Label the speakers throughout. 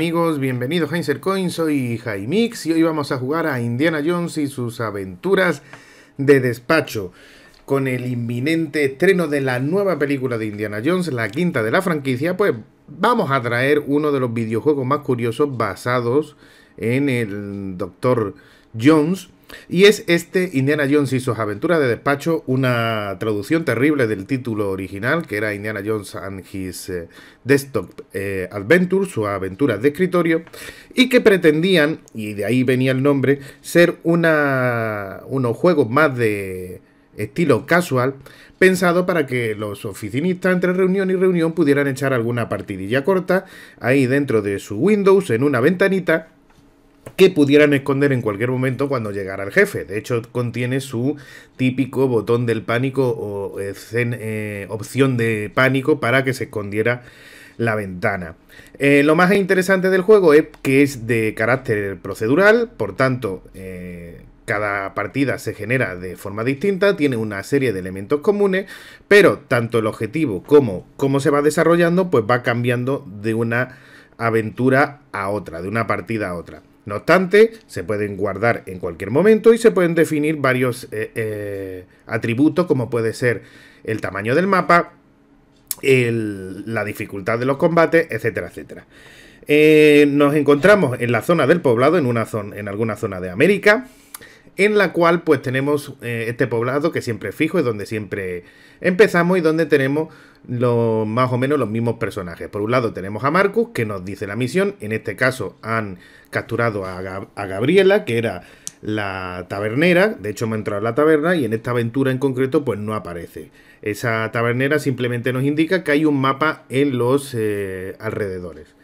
Speaker 1: amigos? Bienvenidos a Heinzer Coin, soy Jaimix y hoy vamos a jugar a Indiana Jones y sus aventuras de despacho con el inminente estreno de la nueva película de Indiana Jones, la quinta de la franquicia, pues vamos a traer uno de los videojuegos más curiosos basados en el Dr. Jones y es este Indiana Jones y sus aventuras de despacho, una traducción terrible del título original, que era Indiana Jones and his eh, Desktop eh, Adventures, sus aventuras de escritorio, y que pretendían, y de ahí venía el nombre, ser unos juegos más de estilo casual, pensado para que los oficinistas entre reunión y reunión pudieran echar alguna partidilla corta ahí dentro de su Windows en una ventanita que pudieran esconder en cualquier momento cuando llegara el jefe. De hecho, contiene su típico botón del pánico o eh, opción de pánico para que se escondiera la ventana. Eh, lo más interesante del juego es que es de carácter procedural, por tanto, eh, cada partida se genera de forma distinta, tiene una serie de elementos comunes, pero tanto el objetivo como cómo se va desarrollando, pues va cambiando de una aventura a otra, de una partida a otra. No obstante, se pueden guardar en cualquier momento y se pueden definir varios eh, eh, atributos como puede ser el tamaño del mapa, la dificultad de los combates, etcétera, etcétera. Eh, nos encontramos en la zona del poblado, en, una zona, en alguna zona de América, en la cual pues tenemos este poblado que siempre es fijo, es donde siempre empezamos y donde tenemos más o menos los mismos personajes. Por un lado tenemos a Marcus, que nos dice la misión. En este caso han capturado a, Gabriela, que era la tabernera. De hecho, me entrado a la taberna y en esta aventura en concreto, pues no aparece. Esa tabernera simplemente nos indica que hay un mapa en los eh, alrededores.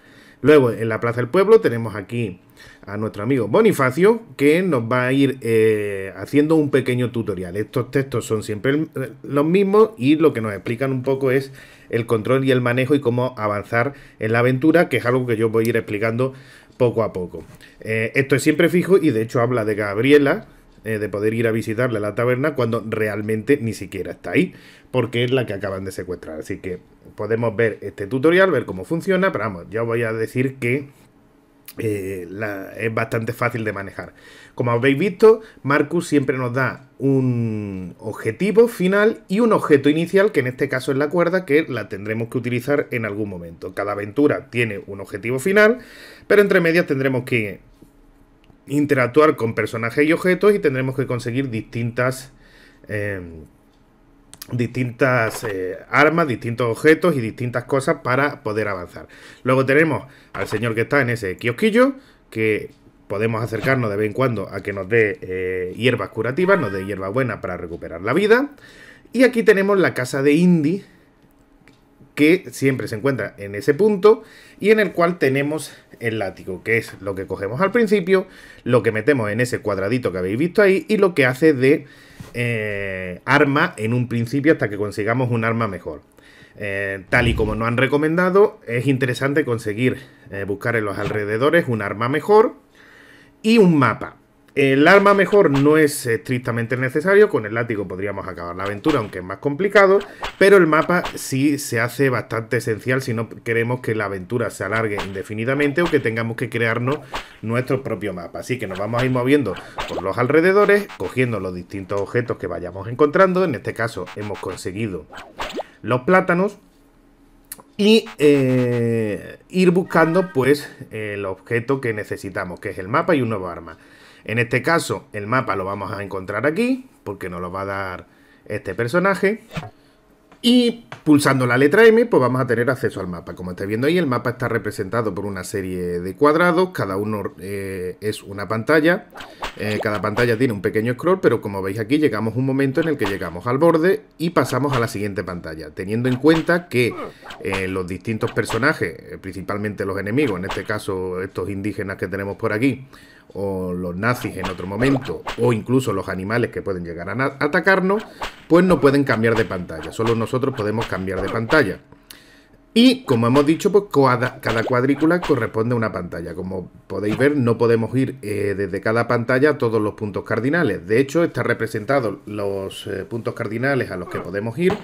Speaker 1: Luego, en la Plaza del Pueblo tenemos aquí a nuestro amigo Bonifacio, que nos va a ir eh, haciendo un pequeño tutorial. Estos textos son siempre eh, los mismos y lo que nos explican un poco es el control y el manejo y cómo avanzar en la aventura, que es algo que yo voy a ir explicando poco a poco. Eh, esto es siempre fijo y de hecho habla de Gabriela, de poder ir a visitarle a la taberna cuando realmente ni siquiera está ahí, porque es la que acaban de secuestrar. Así que podemos ver este tutorial, ver cómo funciona, pero vamos, ya os voy a decir que eh, es bastante fácil de manejar. Como habéis visto, Marcus siempre nos da un objetivo final y un objeto inicial, que en este caso es la cuerda, que la tendremos que utilizar en algún momento. Cada aventura tiene un objetivo final, pero entre medias tendremos que interactuar con personajes y objetos y tendremos que conseguir distintas... Eh, distintas eh, armas, distintos objetos y distintas cosas para poder avanzar. Luego tenemos al señor que está en ese kiosquillo, que podemos acercarnos de vez en cuando a que nos dé eh, hierbas curativas, nos dé hierba buena para recuperar la vida. Y aquí tenemos la casa de Indy, que siempre se encuentra en ese punto y en el cual tenemos el látigo, que es lo que cogemos al principio, lo que metemos en ese cuadradito que habéis visto ahí y lo que hace de eh, arma en un principio hasta que consigamos un arma mejor. Eh, tal y como nos han recomendado, es interesante conseguir eh, buscar en los alrededores un arma mejor y un mapa. El arma mejor no es eh, estrictamente necesario, con el látigo podríamos acabar la aventura, aunque es más complicado, pero el mapa sí se hace bastante esencial si no queremos que la aventura se alargue indefinidamente o que tengamos que crearnos nuestro propio mapa. Así que nos vamos a ir moviendo por los alrededores, cogiendo los distintos objetos que vayamos encontrando, en este caso hemos conseguido los plátanos, y eh, ir buscando pues el objeto que necesitamos, que es el mapa y un nuevo arma. En este caso, el mapa lo vamos a encontrar aquí, porque nos lo va a dar este personaje. Y pulsando la letra M, pues vamos a tener acceso al mapa. Como estáis viendo ahí, el mapa está representado por una serie de cuadrados, cada uno eh, es una pantalla, eh, cada pantalla tiene un pequeño scroll, pero como veis aquí llegamos a un momento en el que llegamos al borde y pasamos a la siguiente pantalla, teniendo en cuenta que eh, los distintos personajes, principalmente los enemigos, en este caso estos indígenas que tenemos por aquí, o los nazis en otro momento, o incluso los animales que pueden llegar a atacarnos, pues no pueden cambiar de pantalla. Solo nosotros podemos cambiar de pantalla. Y como hemos dicho, pues cada, cuadrícula corresponde a una pantalla. Como podéis ver, no podemos ir eh, desde cada pantalla a todos los puntos cardinales. De hecho, están representados los eh, puntos cardinales a los que podemos ir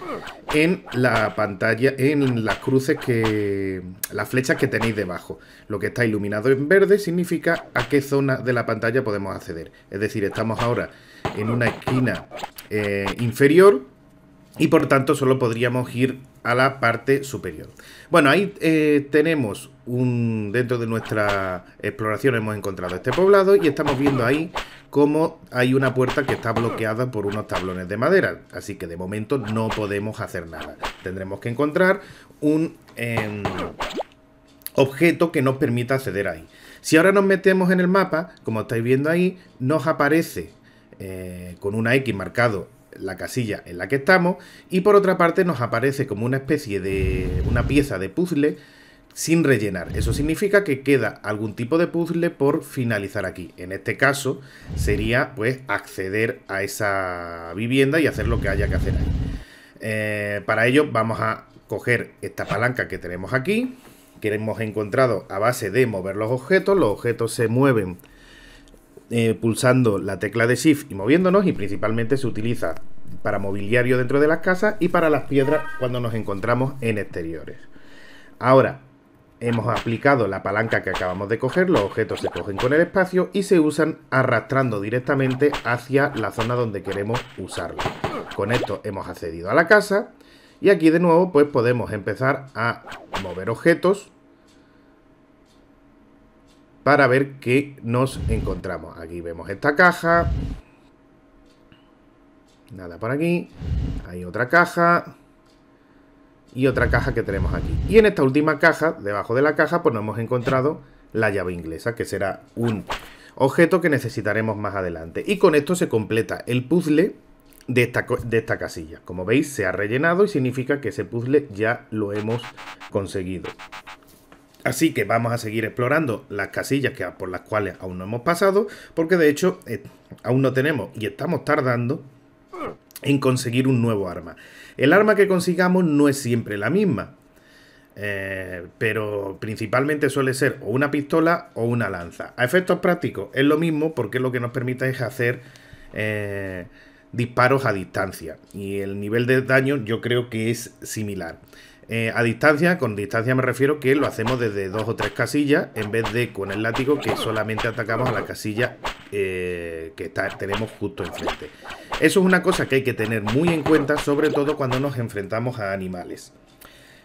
Speaker 1: en la pantalla, en las cruces que. las flechas que tenéis debajo. Lo que está iluminado en verde significa a qué zona de la pantalla podemos acceder. Es decir, estamos ahora en una esquina eh, inferior y por tanto solo podríamos ir a la parte superior. Bueno, ahí eh, tenemos un... Dentro de nuestra exploración hemos encontrado este poblado y estamos viendo ahí cómo hay una puerta que está bloqueada por unos tablones de madera. Así que de momento no podemos hacer nada. Tendremos que encontrar un em, objeto que nos permita acceder ahí. Si ahora nos metemos en el mapa, como estáis viendo ahí, nos aparece eh, con una X marcado la casilla en la que estamos y por otra parte nos aparece como una especie de una pieza de puzzle sin rellenar. Eso significa que queda algún tipo de puzzle por finalizar aquí. En este caso sería pues acceder a esa vivienda y hacer lo que haya que hacer ahí. Eh, para ello vamos a coger esta palanca que tenemos aquí, que hemos encontrado a base de mover los objetos. Los objetos se mueven eh, pulsando la tecla de Shift y moviéndonos y principalmente se utiliza para mobiliario dentro de las casas y para las piedras cuando nos encontramos en exteriores. Ahora, hemos aplicado la palanca que acabamos de coger, los objetos se cogen con el espacio y se usan arrastrando directamente hacia la zona donde queremos usarlo. Con esto hemos accedido a la casa y aquí de nuevo pues podemos empezar a mover objetos para ver qué nos encontramos. Aquí vemos esta caja. Nada por aquí. Hay otra caja. Y otra caja que tenemos aquí. Y en esta última caja, debajo de la caja, pues nos hemos encontrado la llave inglesa, que será un objeto que necesitaremos más adelante. Y con esto se completa el puzzle de esta, de esta casilla. Como veis, se ha rellenado y significa que ese puzzle ya lo hemos conseguido. Así que vamos a seguir explorando las casillas que, por las cuales aún no hemos pasado, porque de hecho eh, aún no tenemos y estamos tardando en conseguir un nuevo arma. El arma que consigamos no es siempre la misma, eh, pero principalmente suele ser o una pistola o una lanza. A efectos prácticos es lo mismo porque lo que nos permite es hacer eh, disparos a distancia y el nivel de daño yo creo que es similar. Eh, a distancia. Con distancia me refiero que lo hacemos desde dos o tres casillas en vez de con el látigo que solamente atacamos a la casilla eh, que tenemos justo enfrente. Eso es una cosa que hay que tener muy en cuenta, sobre todo cuando nos enfrentamos a animales.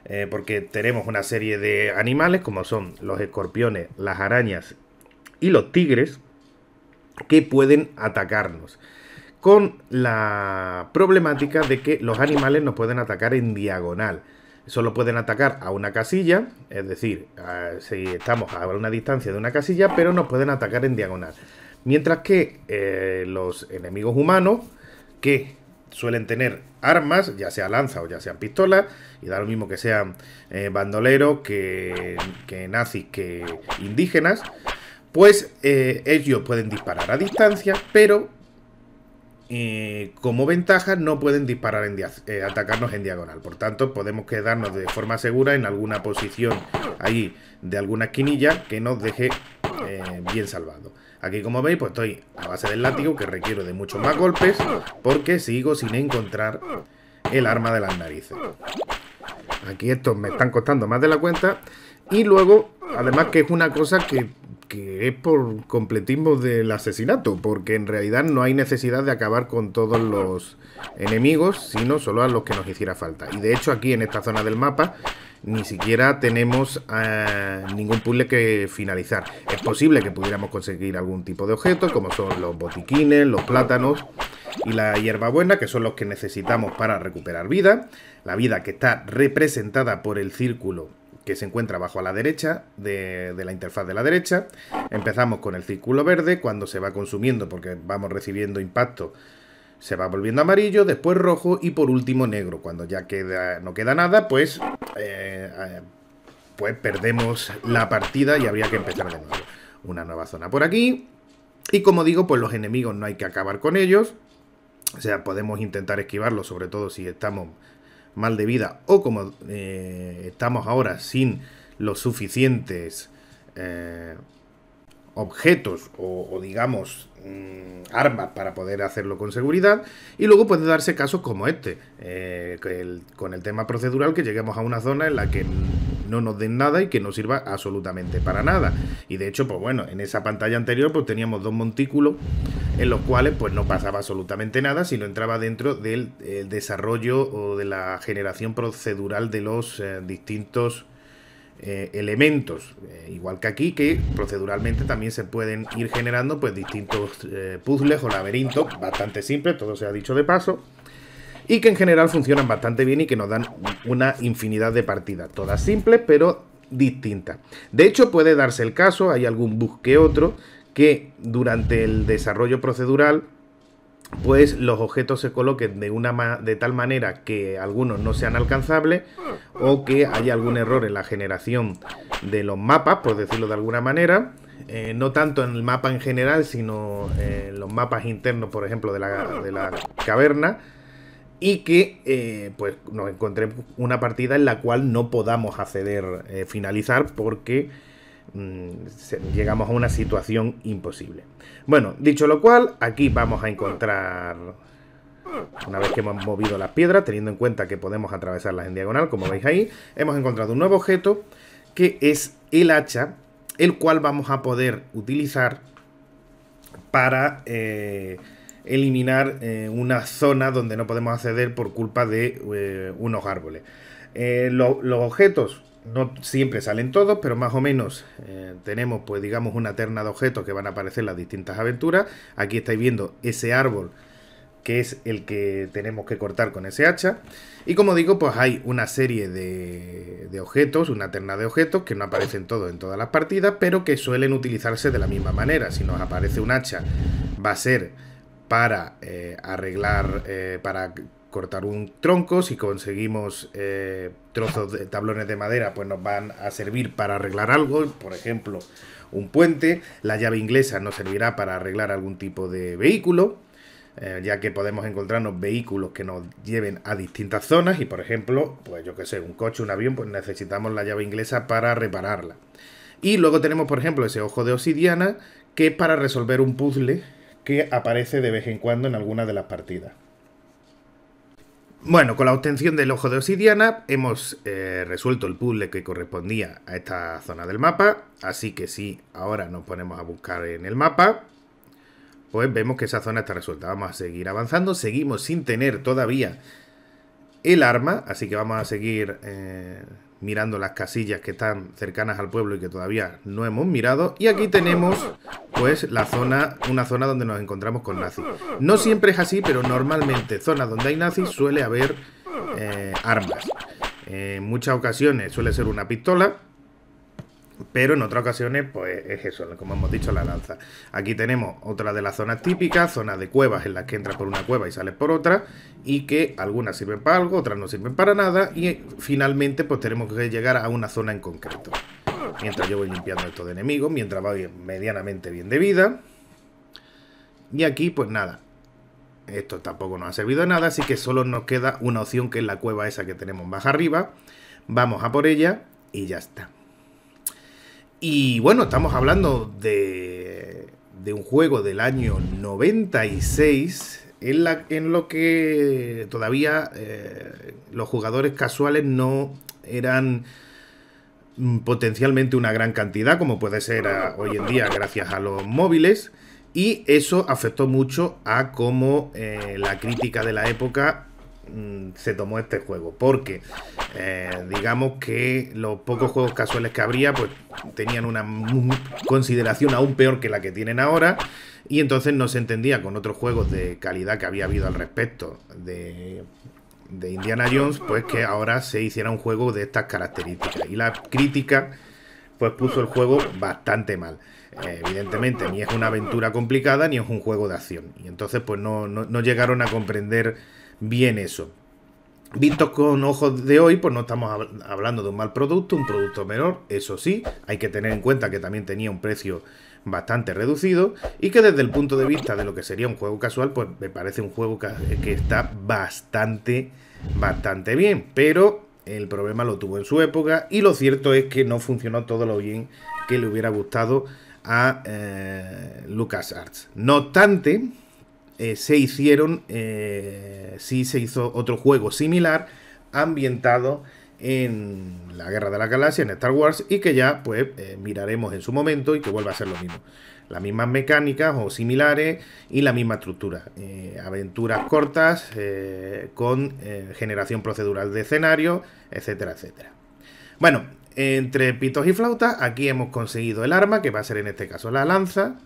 Speaker 1: Eh, porque tenemos una serie de animales como son los escorpiones, las arañas y los tigres que pueden atacarnos con la problemática de que los animales nos pueden atacar en diagonal. Solo pueden atacar a una casilla, es decir, si estamos a una distancia de una casilla, pero nos pueden atacar en diagonal. Mientras que eh, los enemigos humanos, que suelen tener armas, ya sea lanza o ya sean pistolas, y da lo mismo que sean eh, bandoleros, que, nazis, que indígenas, pues eh, ellos pueden disparar a distancia, pero eh, como ventaja no pueden disparar en eh, atacarnos en diagonal. Por tanto, podemos quedarnos de forma segura en alguna posición ahí de alguna esquinilla que nos deje eh, bien salvado. Aquí como veis pues estoy a base del látigo que requiero de muchos más golpes porque sigo sin encontrar el arma de las narices. Aquí estos me están costando más de la cuenta y luego además que es una cosa que que es por completismo del asesinato, porque en realidad no hay necesidad de acabar con todos los enemigos, sino solo a los que nos hiciera falta. Y de hecho aquí en esta zona del mapa ni siquiera tenemos eh, ningún puzzle que finalizar. Es posible que pudiéramos conseguir algún tipo de objetos como son los botiquines, los plátanos y la hierbabuena, que son los que necesitamos para recuperar vida. La vida que está representada por el círculo que se encuentra bajo a la derecha de, la interfaz de la derecha. Empezamos con el círculo verde, cuando se va consumiendo porque vamos recibiendo impacto se va volviendo amarillo, después rojo y por último negro. Cuando ya queda, no queda nada, pues, eh, eh, pues perdemos la partida y habría que empezar Una nueva zona por aquí. Y como digo, pues los enemigos no hay que acabar con ellos. O sea, podemos intentar esquivarlos, sobre todo si estamos mal de vida o como eh, estamos ahora sin los suficientes eh, objetos o, digamos mm, armas para poder hacerlo con seguridad y luego puede darse casos como este eh, con el tema procedural que lleguemos a una zona en la que no nos den nada y que no sirva absolutamente para nada. Y de hecho, pues bueno, en esa pantalla anterior pues teníamos dos montículos en los cuales pues no pasaba absolutamente nada, sino entraba dentro del eh, desarrollo o de la generación procedural de los eh, distintos... Eh, elementos, igual que aquí, que proceduralmente también se pueden ir generando pues distintos puzzles o laberintos bastante simples, todo se ha dicho de paso y que en general funcionan bastante bien y que nos dan una infinidad de partidas, todas simples pero distintas. De hecho puede darse el caso, hay algún bug que otro, que durante el desarrollo procedural pues los objetos se coloquen de, una de tal manera que algunos no sean alcanzables o que haya algún error en la generación de los mapas, por decirlo de alguna manera, eh, no tanto en el mapa en general, sino eh, en los mapas internos, por ejemplo, de de la caverna, y que eh, pues nos encontremos una partida en la cual no podamos acceder, eh, finalizar, porque mm, llegamos a una situación imposible. Bueno, dicho lo cual, aquí vamos a encontrar, una vez que hemos movido las piedras, teniendo en cuenta que podemos atravesarlas en diagonal, como veis ahí, hemos encontrado un nuevo objeto, que es el hacha, el cual vamos a poder utilizar para... Eh, eliminar eh, una zona donde no podemos acceder por culpa de eh, unos árboles. Eh, los objetos no siempre salen todos, pero más o menos tenemos, pues digamos, una terna de objetos que van a aparecer en las distintas aventuras. Aquí estáis viendo ese árbol que es el que tenemos que cortar con ese hacha. Y como digo, pues hay una serie de, de, objetos, una terna de objetos que no aparecen todos en todas las partidas, pero que suelen utilizarse de la misma manera. Si nos aparece un hacha, va a ser para eh, arreglar, eh, para cortar un tronco. Si conseguimos eh, trozos de tablones de madera, pues nos van a servir para arreglar algo, por ejemplo, un puente. La llave inglesa nos servirá para arreglar algún tipo de vehículo. ya que podemos encontrarnos vehículos que nos lleven a distintas zonas y por ejemplo, pues yo que sé, un coche, un avión, pues necesitamos la llave inglesa para repararla. Y luego tenemos por ejemplo ese ojo de obsidiana que es para resolver un puzzle que aparece de vez en cuando en alguna de las partidas. Bueno, con la obtención del ojo de obsidiana hemos eh, resuelto el puzzle que correspondía a esta zona del mapa, así que si ahora nos ponemos a buscar en el mapa, pues vemos que esa zona está resuelta. Vamos a seguir avanzando, seguimos sin tener todavía el arma, así que vamos a seguir... Eh, mirando las casillas que están cercanas al pueblo y que todavía no hemos mirado. Y aquí tenemos, pues, la zona, una zona donde nos encontramos con nazis. No siempre es así, pero normalmente zonas donde hay nazis suele haber eh, armas. En muchas ocasiones suele ser una pistola, pero en otras ocasiones, pues es eso, como hemos dicho, la lanza. Aquí tenemos otra de las zonas típicas, zonas de cuevas en las que entras por una cueva y sales por otra, y que algunas sirven para algo, otras no sirven para nada, y finalmente pues tenemos que llegar a una zona en concreto. Mientras yo voy limpiando esto de enemigos, mientras va medianamente bien de vida. Y aquí pues nada, esto tampoco nos ha servido de nada, así que solo nos queda una opción que es la cueva esa que tenemos más arriba. Vamos a por ella y ya está. Y bueno, estamos hablando de, de un juego del año 96 en, la, en lo que todavía eh, los jugadores casuales no eran potencialmente una gran cantidad, como puede ser hoy en día gracias a los móviles, y eso afectó mucho a cómo eh, la crítica de la época Mm, se tomó este juego. Porque eh, digamos que los pocos juegos casuales que habría, pues tenían una consideración aún peor que la que tienen ahora. Y entonces no se entendía con otros juegos de calidad que había habido al respecto de, Indiana Jones, pues que ahora se hiciera un juego de estas características. Y la crítica, pues puso el juego bastante mal. Eh, evidentemente, ni es una aventura complicada, ni es un juego de acción. Y entonces, pues no llegaron a comprender bien eso. vistos con ojos de hoy, pues no estamos hablando de un mal producto, un producto menor, eso sí, hay que tener en cuenta que también tenía un precio bastante reducido y que desde el punto de vista de lo que sería un juego casual, pues me parece un juego que está bastante, bastante bien, pero el problema lo tuvo en su época y lo cierto es que no funcionó todo lo bien que le hubiera gustado a eh, LucasArts. No obstante, eh, se hicieron, Si eh, sí se hizo otro juego similar ambientado en la Guerra de la Galaxia, en Star Wars, y que ya pues eh, miraremos en su momento y que vuelva a ser lo mismo. Las mismas mecánicas o similares y la misma estructura. aventuras cortas con generación procedural de escenario, etcétera, etcétera. Bueno, entre pitos y flautas, aquí hemos conseguido el arma, que va a ser en este caso la lanza,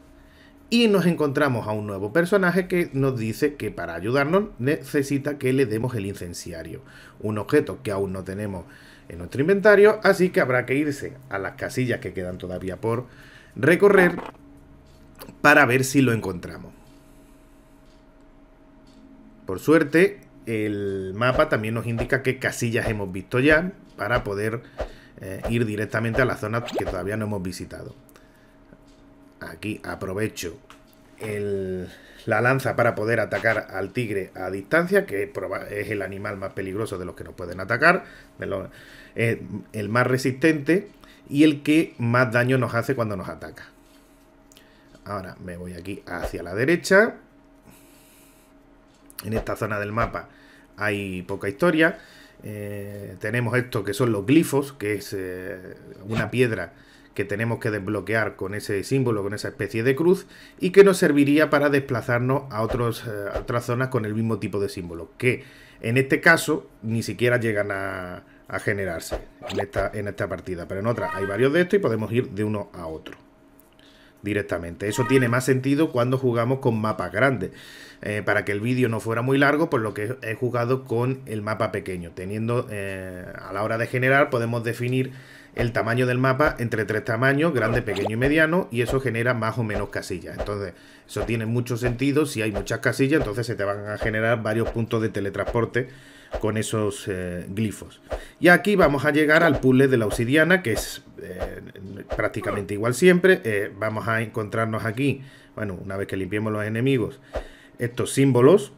Speaker 1: y nos encontramos a un nuevo personaje que nos dice que para ayudarnos necesita que le demos el incenciario, un objeto que aún no tenemos en nuestro inventario, así que habrá que irse a las casillas que quedan todavía por recorrer para ver si lo encontramos. Por suerte, el mapa también nos indica qué casillas hemos visto ya para poder eh, ir directamente a las zonas que todavía no hemos visitado. Aquí aprovecho la lanza para poder atacar al tigre a distancia, que es el animal más peligroso de los que nos pueden atacar, de el más resistente y el que más daño nos hace cuando nos ataca. Ahora me voy aquí hacia la derecha. En esta zona del mapa hay poca historia. Eh, tenemos esto que son los glifos, que es eh, una piedra que tenemos que desbloquear con ese símbolo, con esa especie de cruz, y que nos serviría para desplazarnos a, eh, otras zonas con el mismo tipo de símbolo, que en este caso ni siquiera llegan a, generarse en esta, en esta partida, pero en otras hay varios de estos y podemos ir de uno a otro directamente. Eso tiene más sentido cuando jugamos con mapas grandes. Eh, para que el vídeo no fuera muy largo, por pues lo que he jugado con el mapa pequeño. Teniendo eh, a la hora de generar, podemos definir el tamaño del mapa entre tres tamaños, grande, pequeño y mediano, y eso genera más o menos casillas. Entonces, eso tiene mucho sentido. Si hay muchas casillas, entonces se te van a generar varios puntos de teletransporte con esos eh, glifos. Y aquí vamos a llegar al puzzle de la obsidiana, que es eh, prácticamente igual siempre. Eh, vamos a encontrarnos aquí, bueno, una vez que limpiemos los enemigos, estos símbolos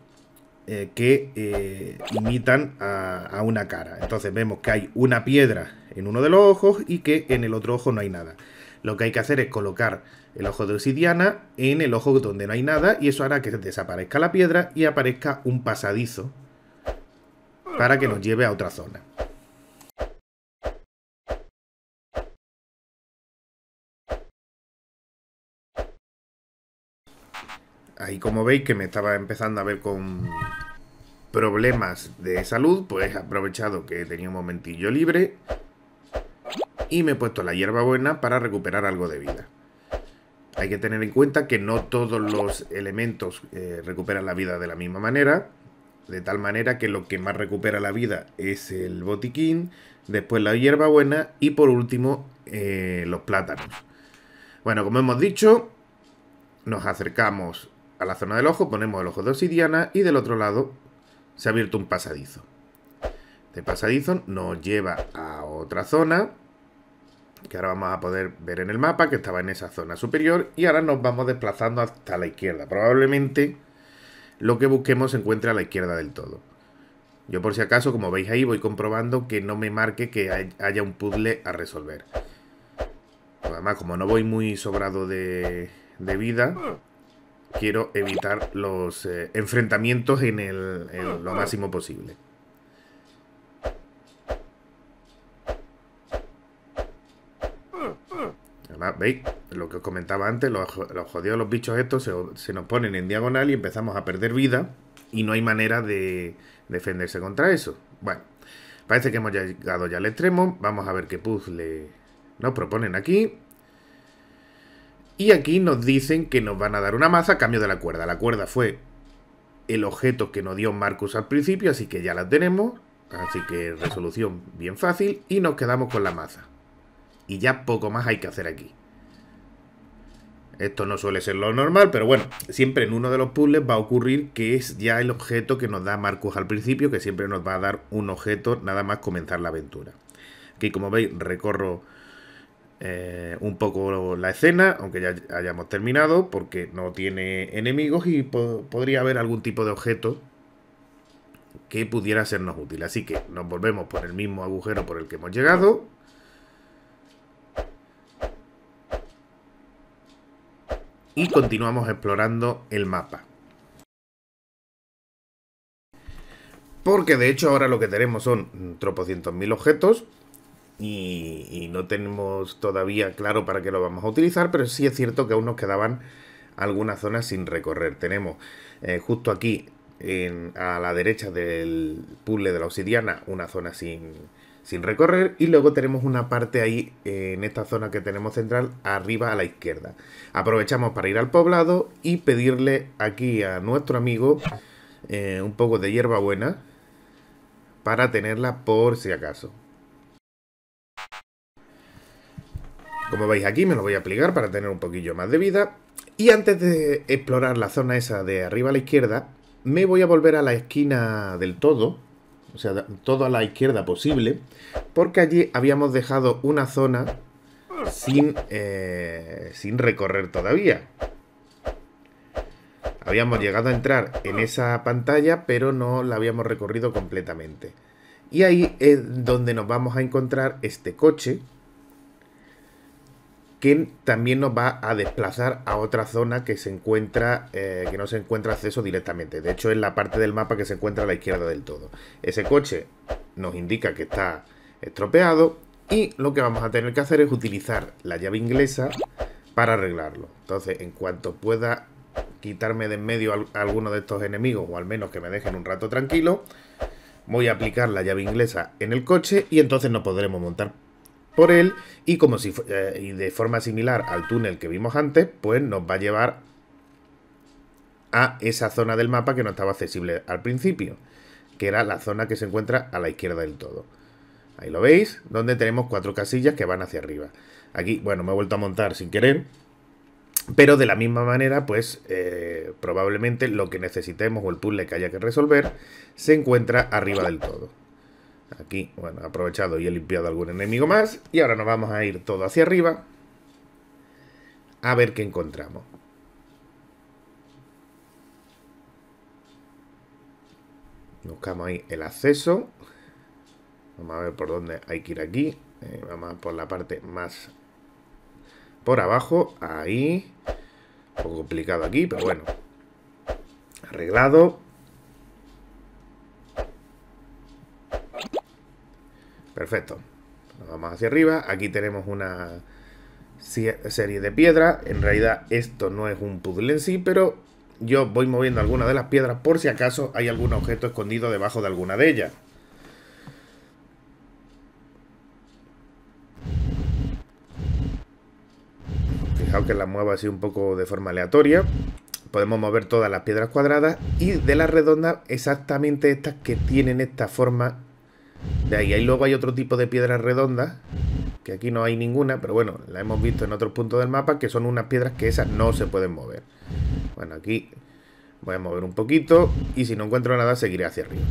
Speaker 1: eh, que eh, imitan a, a, una cara. Entonces vemos que hay una piedra en uno de los ojos y que en el otro ojo no hay nada. Lo que hay que hacer es colocar el ojo de obsidiana en el ojo donde no hay nada y eso hará que desaparezca la piedra y aparezca un pasadizo para que nos lleve a otra zona. ahí como veis que me estaba empezando a ver con problemas de salud, pues he aprovechado que tenía un momentillo libre y me he puesto la hierbabuena para recuperar algo de vida. Hay que tener en cuenta que no todos los elementos eh, recuperan la vida de la misma manera, de tal manera que lo que más recupera la vida es el botiquín, después la hierbabuena y por último eh, los plátanos. Bueno, como hemos dicho, nos acercamos a la zona del ojo ponemos el ojo de obsidiana y del otro lado se ha abierto un pasadizo. Este pasadizo nos lleva a otra zona que ahora vamos a poder ver en el mapa, que estaba en esa zona superior, y ahora nos vamos desplazando hasta la izquierda. Probablemente lo que busquemos se encuentre a la izquierda del todo. Yo por si acaso, como veis ahí, voy comprobando que no me marque que haya un puzzle a resolver. Además, como no voy muy sobrado de, de vida, quiero evitar los eh, enfrentamientos en, lo máximo posible. ¿veis? Lo que os comentaba antes, los, jodidos los bichos estos se, se, nos ponen en diagonal y empezamos a perder vida y no hay manera de defenderse contra eso. Bueno, parece que hemos llegado ya al extremo. Vamos a ver qué puzzle nos proponen aquí. Y aquí nos dicen que nos van a dar una maza a cambio de la cuerda. La cuerda fue el objeto que nos dio Marcus al principio, así que ya la tenemos. Así que resolución bien fácil y nos quedamos con la maza. Y ya poco más hay que hacer aquí. Esto no suele ser lo normal, pero bueno, siempre en uno de los puzzles va a ocurrir que es ya el objeto que nos da Marcus al principio, que siempre nos va a dar un objeto nada más comenzar la aventura. Aquí como veis recorro eh, un poco la escena, aunque ya hayamos terminado, porque no tiene enemigos y podría haber algún tipo de objeto que pudiera sernos útil. Así que nos volvemos por el mismo agujero por el que hemos llegado. Y continuamos explorando el mapa. Porque de hecho ahora lo que tenemos son tropocientos mil objetos y, no tenemos todavía claro para qué lo vamos a utilizar, pero sí es cierto que aún nos quedaban algunas zonas sin recorrer. Tenemos eh, justo aquí a la derecha del puzzle de la obsidiana una zona sin, recorrer y luego tenemos una parte ahí en esta zona que tenemos central arriba a la izquierda. Aprovechamos para ir al poblado y pedirle aquí a nuestro amigo eh, un poco de hierbabuena para tenerla por si acaso. Como veis aquí me lo voy a aplicar para tener un poquillo más de vida. Y antes de explorar la zona esa de arriba a la izquierda, me voy a volver a la esquina del todo, o sea, todo a la izquierda posible, porque allí habíamos dejado una zona sin, eh, sin recorrer todavía. Habíamos llegado a entrar en esa pantalla, pero no la habíamos recorrido completamente. Y ahí es donde nos vamos a encontrar este coche que también nos va a desplazar a otra zona que se encuentra eh, que no se encuentra acceso directamente. De hecho, es la parte del mapa que se encuentra a la izquierda del todo. Ese coche nos indica que está estropeado y lo que vamos a tener que hacer es utilizar la llave inglesa para arreglarlo. Entonces, en cuanto pueda quitarme de en medio a alguno de estos enemigos, o al menos que me dejen un rato tranquilo, voy a aplicar la llave inglesa en el coche y entonces no podremos montar por él y como si eh, y de forma similar al túnel que vimos antes, pues nos va a llevar a esa zona del mapa que no estaba accesible al principio, que era la zona que se encuentra a la izquierda del todo. Ahí lo veis, donde tenemos cuatro casillas que van hacia arriba. Aquí, bueno, me he vuelto a montar sin querer, pero de la misma manera, pues eh, probablemente lo que necesitemos o el puzzle que haya que resolver se encuentra arriba del todo. Aquí, bueno, he aprovechado y he limpiado algún enemigo más. Y ahora nos vamos a ir todo hacia arriba a ver qué encontramos. Buscamos ahí el acceso. Vamos a ver por dónde hay que ir aquí. Eh, vamos por la parte más por abajo, ahí. Un poco complicado aquí, pero bueno. Arreglado. Perfecto. vamos hacia arriba. Aquí tenemos una serie de piedras. En realidad esto no es un puzzle en sí, pero yo voy moviendo alguna de las piedras por si acaso hay algún objeto escondido debajo de alguna de ellas. aunque que la mueva así un poco de forma aleatoria. Podemos mover todas las piedras cuadradas y de las redondas exactamente estas que tienen esta forma de ahí. ahí luego hay otro tipo de piedras redondas, que aquí no hay ninguna, pero bueno, la hemos visto en otros puntos del mapa, que son unas piedras que esas no se pueden mover. Bueno, aquí voy a mover un poquito y si no encuentro nada seguiré hacia arriba.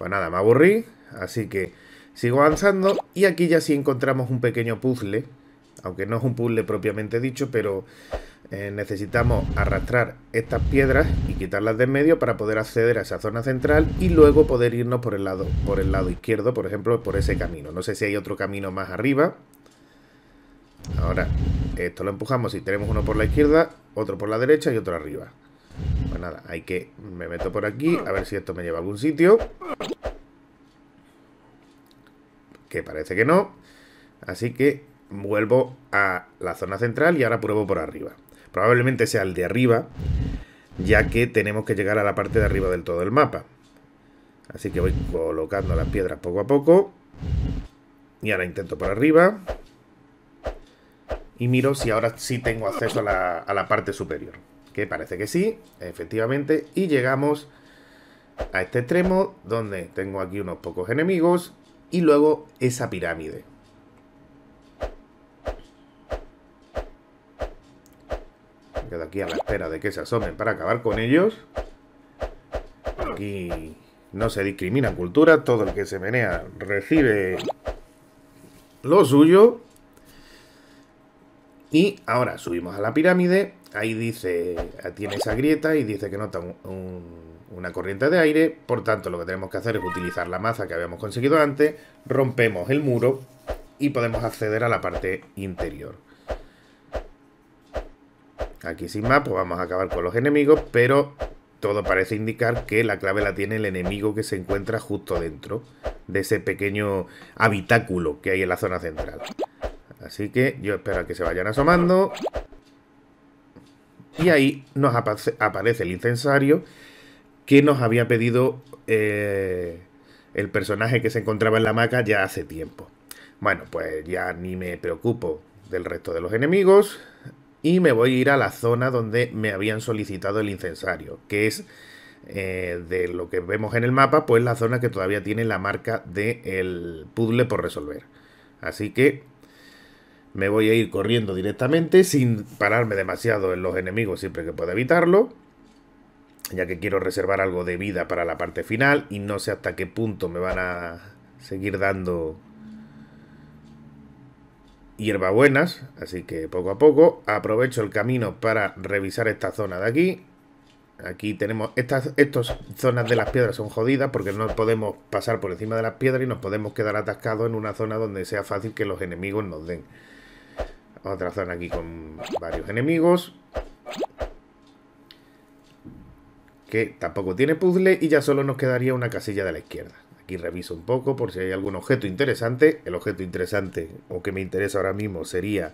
Speaker 1: Pues nada, me aburrí, así que sigo avanzando y aquí ya sí encontramos un pequeño puzzle, aunque no es un puzzle propiamente dicho, pero eh, necesitamos arrastrar estas piedras y quitarlas de en medio para poder acceder a esa zona central y luego poder irnos por el lado, por el lado izquierdo, por ejemplo, por ese camino. No sé si hay otro camino más arriba. Ahora, esto lo empujamos y tenemos uno por la izquierda, otro por la derecha y otro arriba. Pues nada, hay que... Me meto por aquí, a ver si esto me lleva a algún sitio. Que parece que no. Así que vuelvo a la zona central y ahora pruebo por arriba. Probablemente sea el de arriba, ya que tenemos que llegar a la parte de arriba del todo el mapa. Así que voy colocando las piedras poco a poco. Y ahora intento por arriba. Y miro si ahora sí tengo acceso a la parte superior que parece que sí, efectivamente, y llegamos a este extremo donde tengo aquí unos pocos enemigos y luego esa pirámide. Quedo aquí a la espera de que se asomen para acabar con ellos. Aquí no se discrimina cultura. todo el que se menea recibe lo suyo. Y ahora subimos a la pirámide ahí dice, tiene esa grieta y dice que nota una corriente de aire, por tanto lo que tenemos que hacer es utilizar la maza que habíamos conseguido antes, rompemos el muro y podemos acceder a la parte interior. Aquí sin más, pues vamos a acabar con los enemigos, pero todo parece indicar que la clave la tiene el enemigo que se encuentra justo dentro de ese pequeño habitáculo que hay en la zona central. Así que yo espero a que se vayan asomando y ahí nos aparece, el incensario que nos había pedido eh, el personaje que se encontraba en la hamaca ya hace tiempo. Bueno, pues ya ni me preocupo del resto de los enemigos y me voy a ir a la zona donde me habían solicitado el incensario, que es eh, de lo que vemos en el mapa, pues la zona que todavía tiene la marca del el puzzle por resolver. Así que me voy a ir corriendo directamente sin pararme demasiado en los enemigos siempre que pueda evitarlo, ya que quiero reservar algo de vida para la parte final y no sé hasta qué punto me van a seguir dando hierbabuenas, así que poco a poco aprovecho el camino para revisar esta zona de aquí. Aquí tenemos estas, zonas de las piedras son jodidas porque no podemos pasar por encima de las piedras y nos podemos quedar atascados en una zona donde sea fácil que los enemigos nos den. Otra zona aquí con varios enemigos. Que tampoco tiene puzzle y ya solo nos quedaría una casilla de la izquierda. Aquí reviso un poco por si hay algún objeto interesante. El objeto interesante o que me interesa ahora mismo sería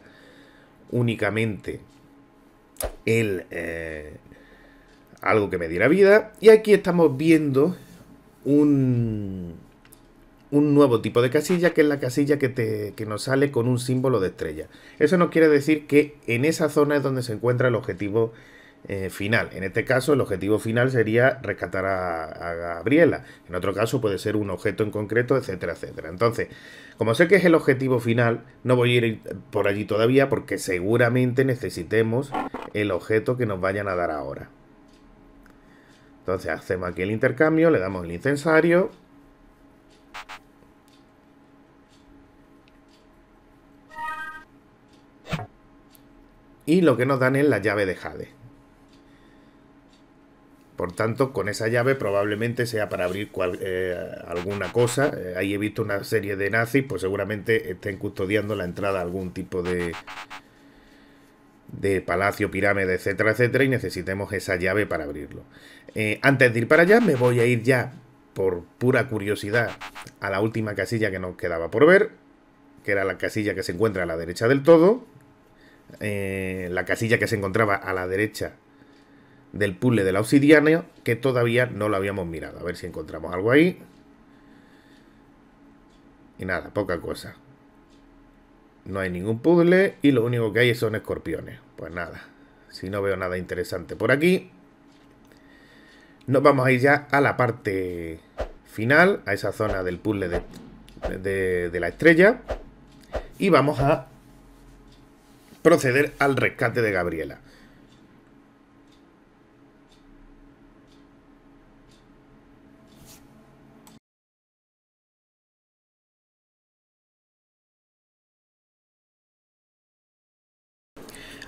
Speaker 1: únicamente el... Eh, algo que me diera vida. Y aquí estamos viendo un un nuevo tipo de casilla, que es la casilla que, nos sale con un símbolo de estrella. Eso nos quiere decir que en esa zona es donde se encuentra el objetivo eh, final. En este caso, el objetivo final sería rescatar a, a, Gabriela. En otro caso, puede ser un objeto en concreto, etcétera, etcétera. Entonces, como sé que es el objetivo final, no voy a ir por allí todavía porque seguramente necesitemos el objeto que nos vayan a dar ahora. Entonces, hacemos aquí el intercambio, le damos el incensario y lo que nos dan es la llave de Jade. Por tanto, con esa llave probablemente sea para abrir eh, alguna cosa. Eh, ahí he visto una serie de nazis, pues seguramente estén custodiando la entrada a algún tipo de, de palacio, pirámide, etcétera, etcétera, y necesitemos esa llave para abrirlo. Eh, antes de ir para allá, me voy a ir ya por pura curiosidad a la última casilla que nos quedaba por ver, que era la casilla que se encuentra a la derecha del todo, eh, la casilla que se encontraba a la derecha del puzzle del la que todavía no lo habíamos mirado. A ver si encontramos algo ahí. Y nada, poca cosa. No hay ningún puzzle y lo único que hay son escorpiones. Pues nada, si no veo nada interesante por aquí, nos vamos a ir ya a la parte final, a esa zona del puzzle de, de la estrella. Y vamos a proceder al rescate de Gabriela.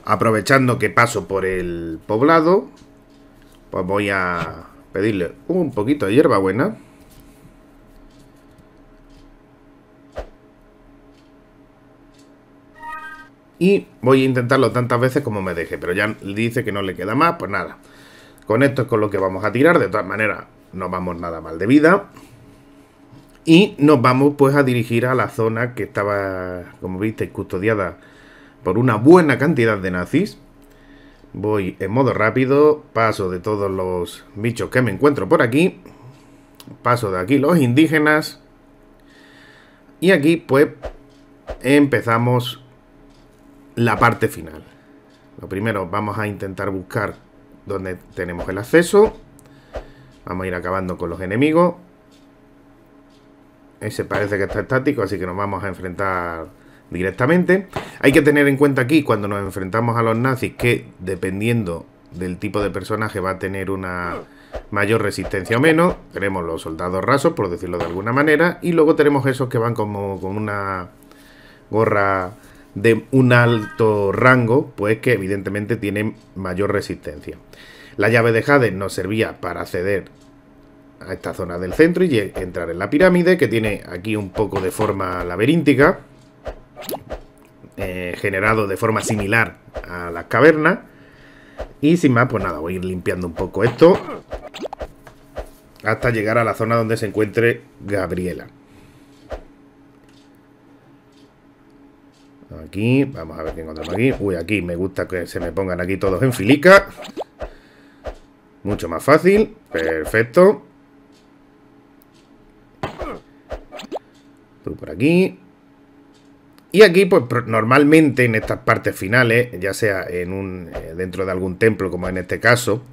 Speaker 1: Aprovechando que paso por el poblado, pues voy a pedirle un poquito de hierbabuena. Y voy a intentarlo tantas veces como me deje, pero ya dice que no le queda más, pues nada. Con esto es con lo que vamos a tirar, de todas maneras no vamos nada mal de vida. Y nos vamos pues a dirigir a la zona que estaba, como viste, custodiada por una buena cantidad de nazis. Voy en modo rápido, paso de todos los bichos que me encuentro por aquí, paso de aquí los indígenas, y aquí pues empezamos la parte final. Lo primero, vamos a intentar buscar donde tenemos el acceso. Vamos a ir acabando con los enemigos. Ese parece que está estático, así que nos vamos a enfrentar directamente. Hay que tener en cuenta aquí, cuando nos enfrentamos a los nazis, que dependiendo del tipo de personaje va a tener una mayor resistencia o menos. Tenemos los soldados rasos, por decirlo de alguna manera, y luego tenemos esos que van como con una gorra de un alto rango, pues que evidentemente tienen mayor resistencia. La llave de Hades nos servía para acceder a esta zona del centro y entrar en la pirámide, que tiene aquí un poco de forma laberíntica. Eh, generado de forma similar a las cavernas. Y sin más, pues nada, voy a ir limpiando un poco esto hasta llegar a la zona donde se encuentre Gabriela. Aquí, vamos a ver qué encontramos aquí. Uy, aquí me gusta que se me pongan aquí todos en filica. Mucho más fácil. Perfecto. Tú por aquí. Y aquí, pues normalmente en estas partes finales, ya sea en un, eh, dentro de algún templo, como en este caso,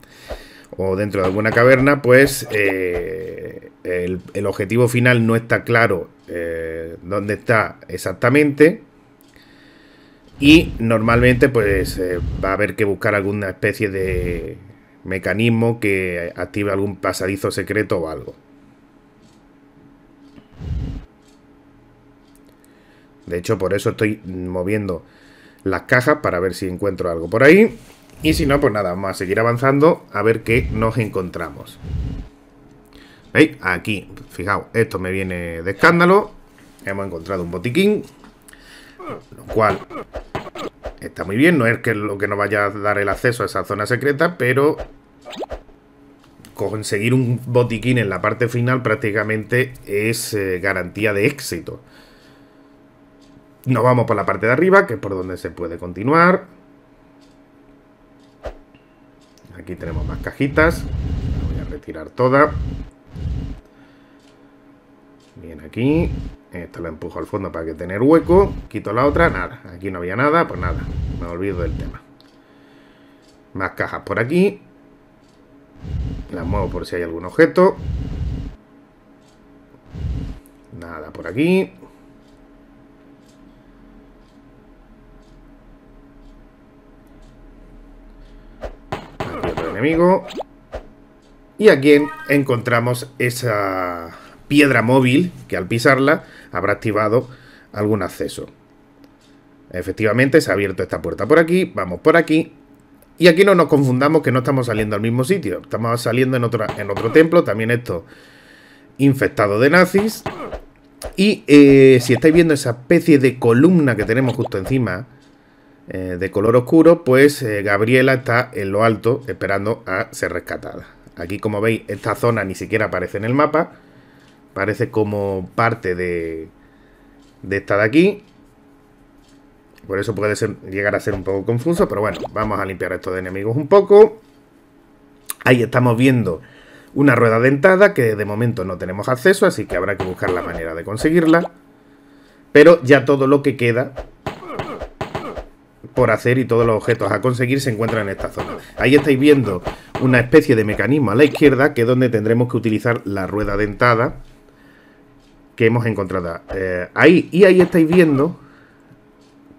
Speaker 1: o dentro de alguna caverna, pues eh, el, objetivo final no está claro eh, dónde está exactamente. Y normalmente, pues va a haber que buscar alguna especie de mecanismo que active algún pasadizo secreto o algo. De hecho, por eso estoy moviendo las cajas para ver si encuentro algo por ahí. Y si no, pues nada, vamos a seguir avanzando a ver qué nos encontramos. ¿Veis? Aquí, fijaos, esto me viene de escándalo. Hemos encontrado un botiquín, lo cual está muy bien. No es que lo que nos vaya a dar el acceso a esa zona secreta, pero conseguir un botiquín en la parte final prácticamente es eh, garantía de éxito. Nos vamos por la parte de arriba, que es por donde se puede continuar. Aquí tenemos más cajitas. voy a retirar toda. Bien, aquí. Esto lo empujo al fondo para que tener hueco. Quito la otra, nada. Aquí no había nada, pues nada. Me olvido del tema. Más cajas por aquí. Las muevo por si hay algún objeto. Nada por aquí. enemigo. Y aquí encontramos esa piedra móvil que al pisarla habrá activado algún acceso. Efectivamente se ha abierto esta puerta por aquí, vamos por aquí. Y aquí no nos confundamos que no estamos saliendo al mismo sitio, estamos saliendo en, otro en otro templo, también esto infectado de nazis. Y eh, si estáis viendo esa especie de columna que tenemos justo encima, eh, de color oscuro, pues eh, Gabriela está en lo alto esperando a ser rescatada. Aquí como veis, esta zona ni siquiera aparece en el mapa. Parece como parte de, esta de aquí. Por eso puede llegar a ser un poco confuso, pero bueno, vamos a limpiar esto de enemigos un poco. Ahí estamos viendo una rueda dentada que de momento no tenemos acceso, así que habrá que buscar la manera de conseguirla. Pero ya todo lo que queda por hacer y todos los objetos a conseguir se encuentran en esta zona. Ahí estáis viendo una especie de mecanismo a la izquierda que es donde tendremos que utilizar la rueda dentada que hemos encontrado eh, ahí. Y ahí estáis viendo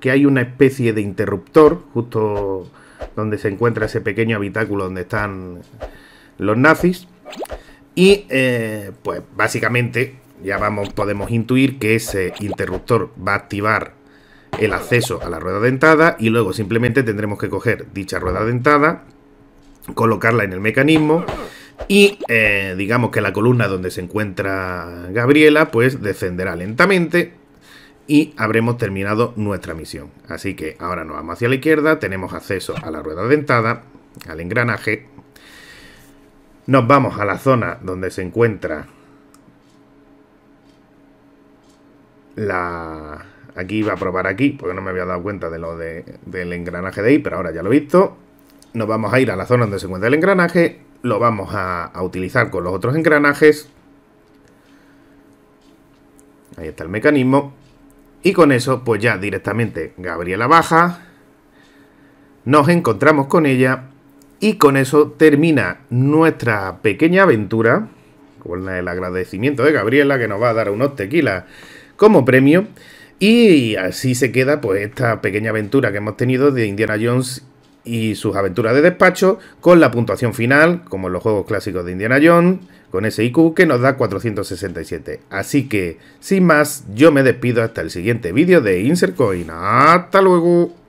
Speaker 1: que hay una especie de interruptor justo donde se encuentra ese pequeño habitáculo donde están los nazis. Y eh, pues básicamente ya vamos, podemos intuir que ese interruptor va a activar el acceso a la rueda dentada y luego simplemente tendremos que coger dicha rueda dentada, colocarla en el mecanismo y eh, digamos que la columna donde se encuentra Gabriela pues descenderá lentamente y habremos terminado nuestra misión. Así que ahora nos vamos hacia la izquierda, tenemos acceso a la rueda dentada, al engranaje. Nos vamos a la zona donde se encuentra la, aquí iba a probar aquí, porque no me había dado cuenta de lo del engranaje de ahí, pero ahora ya lo he visto. Nos vamos a ir a la zona donde se encuentra el engranaje, lo vamos a, a utilizar con los otros engranajes. Ahí está el mecanismo. Y con eso, pues ya directamente Gabriela baja, nos encontramos con ella y con eso termina nuestra pequeña aventura con el agradecimiento de Gabriela que nos va a dar unos tequilas como premio. Y así se queda pues esta pequeña aventura que hemos tenido de Indiana Jones y sus aventuras de despacho con la puntuación final, como en los juegos clásicos de Indiana Jones, con ese IQ que nos da 467. Así que, sin más, yo me despido hasta el siguiente vídeo de Insert Coin. ¡Hasta luego!